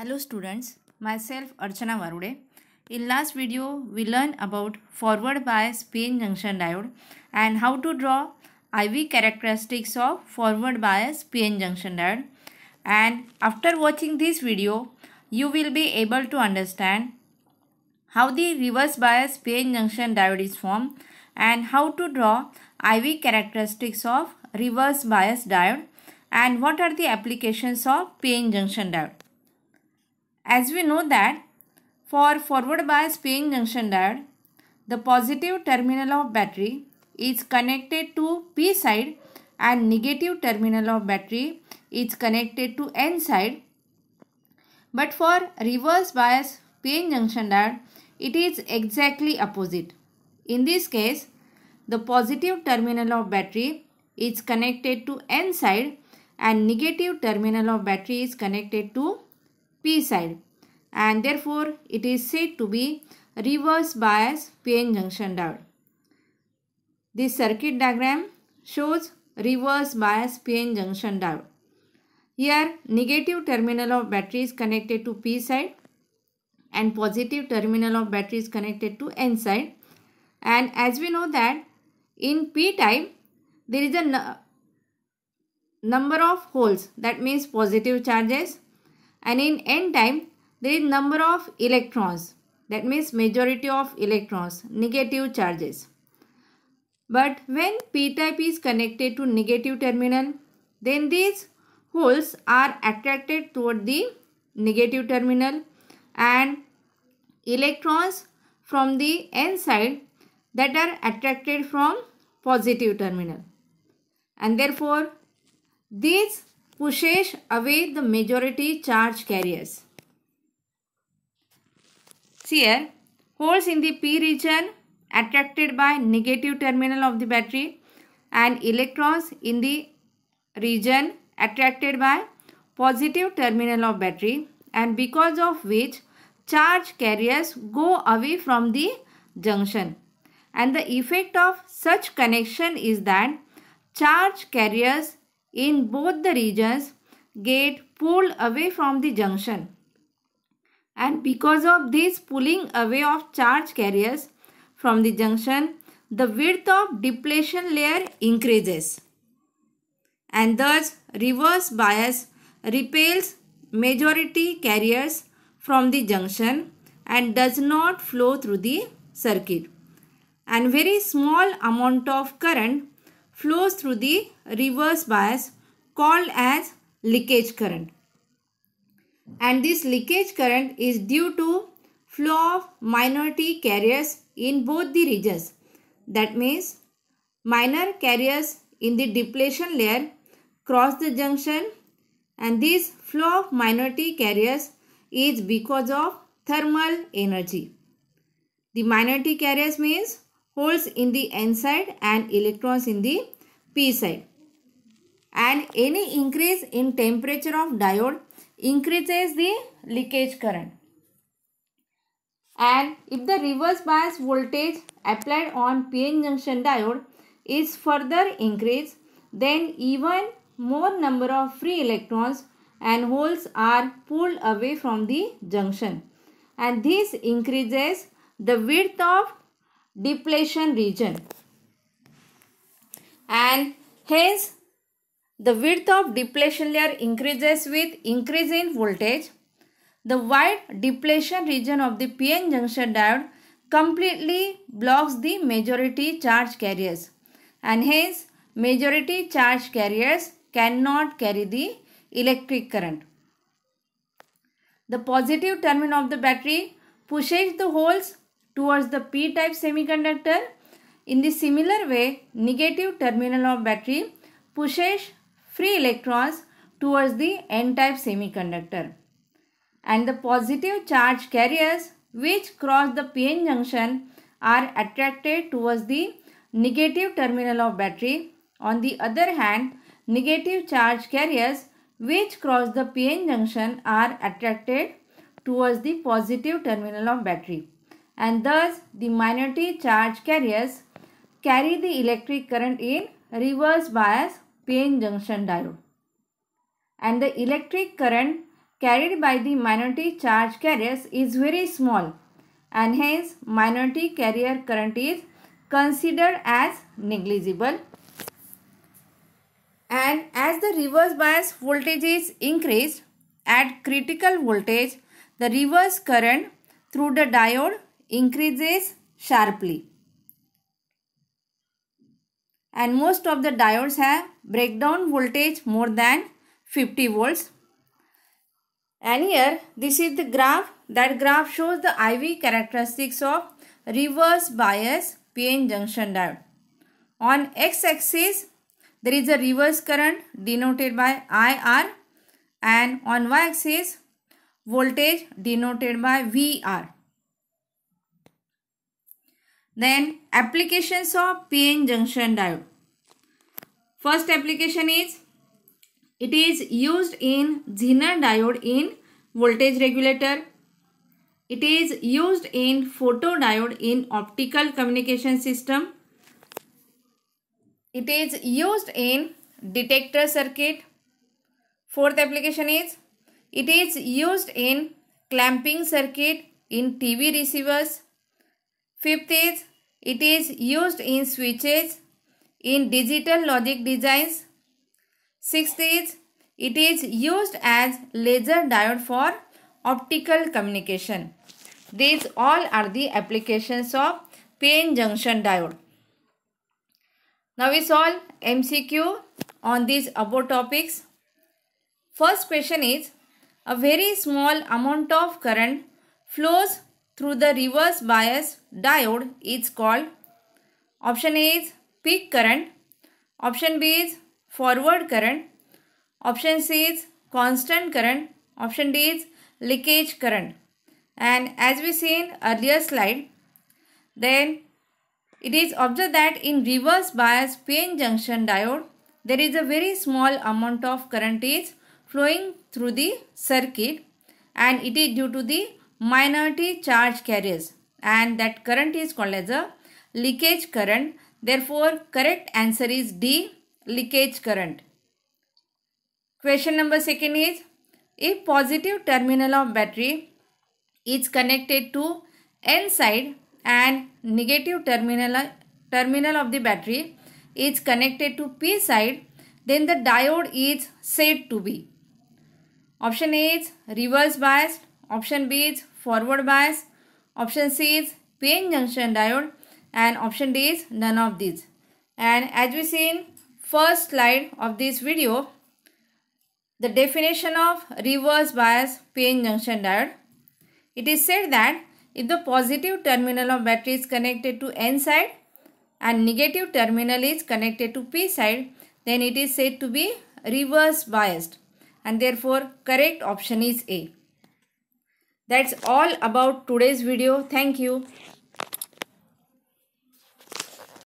Hello students, myself Archana Varude. In last video, we learned about forward bias PN junction diode and how to draw IV characteristics of forward bias PN junction diode. And after watching this video, you will be able to understand how the reverse bias PN junction diode is formed and how to draw IV characteristics of reverse bias diode and what are the applications of PN junction diode. As we know that for forward bias PN junction diode, the positive terminal of battery is connected to P side and negative terminal of battery is connected to N side. But for reverse bias PN junction diode, it is exactly opposite. In this case, the positive terminal of battery is connected to N side and negative terminal of battery is connected to p-side and therefore it is said to be reverse bias p-n junction diode. This circuit diagram shows reverse bias p-n junction diode. Here negative terminal of battery is connected to p side and positive terminal of battery is connected to n side and as we know that in p type there is a number of holes that means positive charges and in n time there is number of electrons that means majority of electrons negative charges but when p type is connected to negative terminal then these holes are attracted toward the negative terminal and electrons from the n side that are attracted from positive terminal and therefore these pushes away the majority charge carriers. See here, holes in the P region attracted by negative terminal of the battery and electrons in the region attracted by positive terminal of battery and because of which charge carriers go away from the junction. And the effect of such connection is that charge carriers in both the regions get pulled away from the junction. And because of this pulling away of charge carriers from the junction, the width of depletion layer increases. And thus reverse bias repels majority carriers from the junction and does not flow through the circuit. And very small amount of current flows through the reverse bias called as leakage current. And this leakage current is due to flow of minority carriers in both the regions. That means minor carriers in the depletion layer cross the junction and this flow of minority carriers is because of thermal energy. The minority carriers means holes in the n side and electrons in the p side. And any increase in temperature of diode increases the leakage current. And if the reverse bias voltage applied on PN junction diode is further increased, then even more number of free electrons and holes are pulled away from the junction. And this increases the width of depletion region and hence the width of depletion layer increases with increase in voltage. The wide depletion region of the PN junction diode completely blocks the majority charge carriers and hence majority charge carriers cannot carry the electric current. The positive terminal of the battery pushes the holes towards the p-type semiconductor. In the similar way, negative terminal of battery pushes free electrons towards the n-type semiconductor. And the positive charge carriers which cross the p-n junction are attracted towards the negative terminal of battery. On the other hand, negative charge carriers which cross the p-n junction are attracted towards the positive terminal of battery and thus the minority charge carriers carry the electric current in reverse bias PN junction diode. And the electric current carried by the minority charge carriers is very small and hence minority carrier current is considered as negligible. And as the reverse bias voltage is increased at critical voltage, the reverse current through the diode increases sharply. And most of the diodes have breakdown voltage more than 50 volts. And here this is the graph. That graph shows the IV characteristics of reverse bias PN junction diode. On x-axis there is a reverse current denoted by IR and on y-axis voltage denoted by VR. Then applications of PN junction diode. First application is it is used in Zener diode in voltage regulator. It is used in photodiode in optical communication system. It is used in detector circuit. Fourth application is it is used in clamping circuit in TV receivers. Fifth is it is used in switches, in digital logic designs. Sixth is it is used as laser diode for optical communication. These all are the applications of PN junction diode. Now we solve MCQ on these above topics. First question is a very small amount of current flows through the reverse bias diode is called option A is peak current, option B is forward current, option C is constant current, option D is leakage current. And as we see in earlier slide, then it is observed that in reverse bias PN junction diode, there is a very small amount of current is flowing through the circuit and it is due to the minority charge carriers and that current is called as a leakage current. Therefore, correct answer is D, leakage current. Question number second is, if positive terminal of battery is connected to N side and negative terminal, terminal of the battery is connected to P side, then the diode is said to be. Option A is reverse biased. Option B is forward bias. Option C is PN junction diode. And option D is none of these. And as we see in first slide of this video, the definition of reverse bias PN junction diode. It is said that if the positive terminal of battery is connected to N side and negative terminal is connected to P side, then it is said to be reverse biased and therefore correct option is A. That's all about today's video. Thank you.